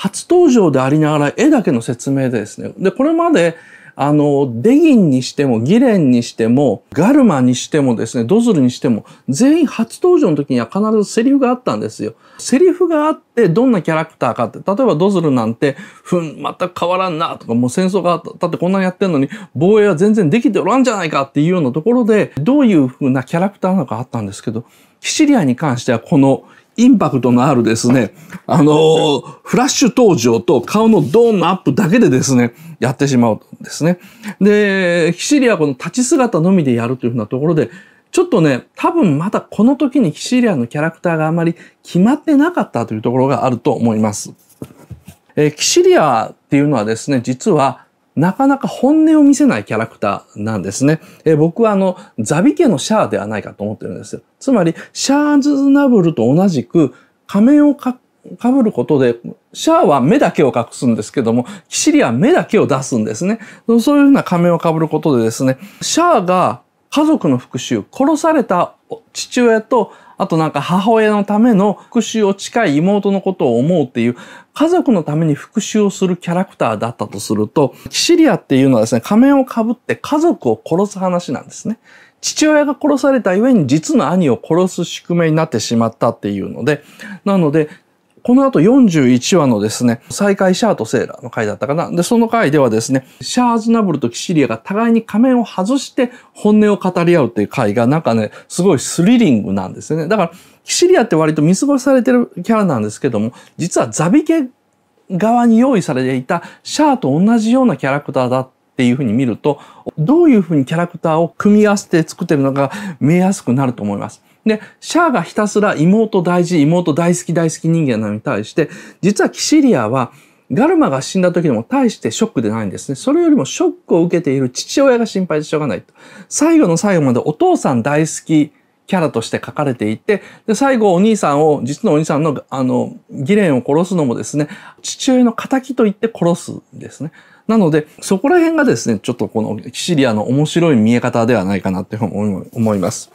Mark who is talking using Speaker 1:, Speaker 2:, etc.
Speaker 1: 初登場でありながら絵だけの説明でですね、で、これまで、あの、デギンにしても、ギレンにしても、ガルマにしてもですね、ドズルにしても、全員初登場の時には必ずセリフがあったんですよ。セリフがあって、どんなキャラクターかって、例えばドズルなんて、ふん、全く変わらんな、とか、もう戦争があったってこんなにやってんのに、防衛は全然できておらんじゃないかっていうようなところで、どういう風なキャラクターなのかあったんですけど、シリアに関してはこのインパクトのあるですね、あのー、フラッシュ登場と顔のドーンのアップだけでですね、やってしまうんですね。で、キシリはこの立ち姿のみでやるというふうなところで、ちょっとね、多分まだこの時にキシリアのキャラクターがあまり決まってなかったというところがあると思います。えー、キシリアっていうのはですね、実はなかなか本音を見せないキャラクターなんですね。え僕はあの、ザビ家のシャアではないかと思ってるんですよ。つまり、シャーズナブルと同じく仮面をかかぶることで、シャアは目だけを隠すんですけども、キシリは目だけを出すんですね。そういうふうな仮面をかぶることでですね、シャアが家族の復讐、殺された父親と、あとなんか母親のための復讐を近い妹のことを思うっていう、家族のために復讐をするキャラクターだったとすると、キシリアっていうのはですね、仮面をかぶって家族を殺す話なんですね。父親が殺された故に実の兄を殺す宿命になってしまったっていうので、なので、この後41話のですね、再会シャアとセーラーの回だったかな。で、その回ではですね、シャア・アズナブルとキシリアが互いに仮面を外して本音を語り合うっていう回がなんかね、すごいスリリングなんですよね。だから、キシリアって割と見過ごされてるキャラなんですけども、実はザビ家側に用意されていたシャアと同じようなキャラクターだっていうふうに見ると、どういうふうにキャラクターを組み合わせて作ってるのか見えやすくなると思います。で、シャアがひたすら妹大事、妹大好き大好き人間なのに対して、実はキシリアはガルマが死んだ時でも大してショックでないんですね。それよりもショックを受けている父親が心配でしょうがないと。最後の最後までお父さん大好きキャラとして書かれていて、で、最後お兄さんを、実のお兄さんの、あの、ギレンを殺すのもですね、父親の仇と言って殺すんですね。なので、そこら辺がですね、ちょっとこのキシリアの面白い見え方ではないかなって思います。